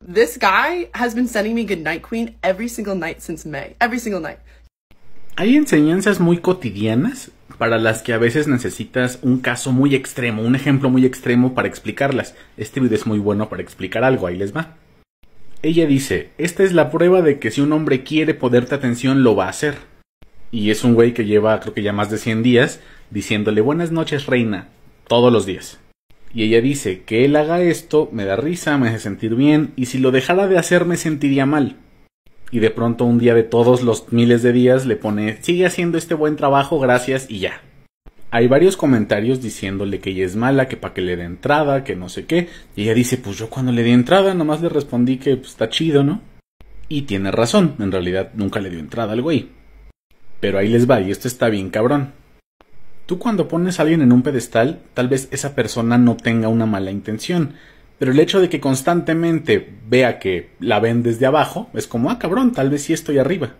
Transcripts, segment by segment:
has been every night May. Every night. Hay enseñanzas muy cotidianas para las que a veces necesitas un caso muy extremo, un ejemplo muy extremo para explicarlas. Este video es muy bueno para explicar algo, ahí les va. Ella dice, esta es la prueba de que si un hombre quiere poderte atención, lo va a hacer. Y es un güey que lleva creo que ya más de 100 días diciéndole buenas noches reina, todos los días. Y ella dice, que él haga esto me da risa, me hace sentir bien, y si lo dejara de hacer me sentiría mal. Y de pronto un día de todos los miles de días le pone, sigue haciendo este buen trabajo, gracias y ya. Hay varios comentarios diciéndole que ella es mala, que para que le dé entrada, que no sé qué. Y ella dice, pues yo cuando le di entrada nomás le respondí que pues, está chido, ¿no? Y tiene razón, en realidad nunca le dio entrada al güey. Pero ahí les va, y esto está bien cabrón. Tú cuando pones a alguien en un pedestal, tal vez esa persona no tenga una mala intención, pero el hecho de que constantemente vea que la ven desde abajo, es como, ah, cabrón, tal vez sí estoy arriba.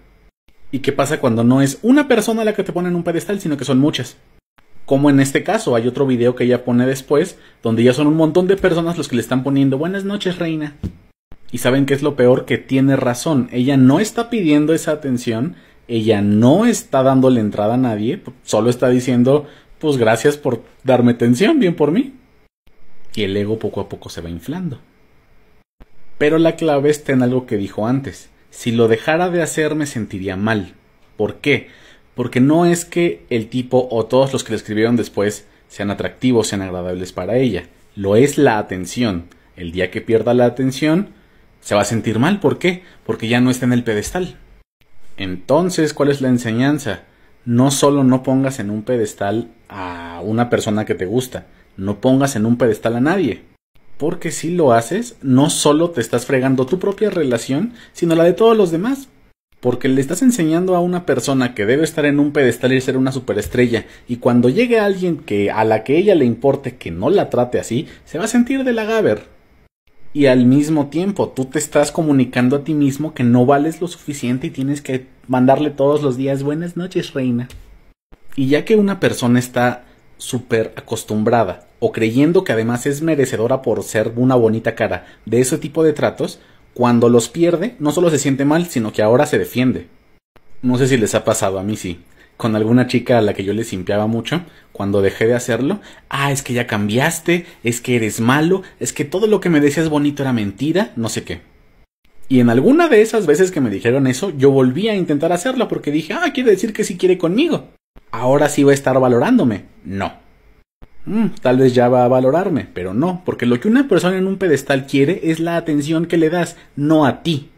¿Y qué pasa cuando no es una persona la que te pone en un pedestal, sino que son muchas? Como en este caso, hay otro video que ella pone después, donde ya son un montón de personas los que le están poniendo buenas noches, reina. Y saben que es lo peor que tiene razón, ella no está pidiendo esa atención, ella no está dándole entrada a nadie, pues, solo está diciendo, pues gracias por darme atención, bien por mí. Y el ego poco a poco se va inflando. Pero la clave está en algo que dijo antes. Si lo dejara de hacer me sentiría mal. ¿Por qué? Porque no es que el tipo o todos los que le escribieron después sean atractivos, sean agradables para ella. Lo es la atención. El día que pierda la atención, se va a sentir mal. ¿Por qué? Porque ya no está en el pedestal. Entonces, ¿cuál es la enseñanza? No solo no pongas en un pedestal a una persona que te gusta, no pongas en un pedestal a nadie. Porque si lo haces, no solo te estás fregando tu propia relación, sino la de todos los demás. Porque le estás enseñando a una persona que debe estar en un pedestal y ser una superestrella, y cuando llegue alguien que a la que ella le importe que no la trate así, se va a sentir la agaver y al mismo tiempo tú te estás comunicando a ti mismo que no vales lo suficiente y tienes que mandarle todos los días buenas noches, reina. Y ya que una persona está súper acostumbrada o creyendo que además es merecedora por ser una bonita cara de ese tipo de tratos, cuando los pierde no solo se siente mal, sino que ahora se defiende. No sé si les ha pasado, a mí sí con alguna chica a la que yo le simpiaba mucho, cuando dejé de hacerlo, ah, es que ya cambiaste, es que eres malo, es que todo lo que me decías bonito era mentira, no sé qué. Y en alguna de esas veces que me dijeron eso, yo volví a intentar hacerlo porque dije, ah, quiere decir que sí quiere conmigo. Ahora sí va a estar valorándome. No. Mm, tal vez ya va a valorarme, pero no, porque lo que una persona en un pedestal quiere es la atención que le das, no a ti.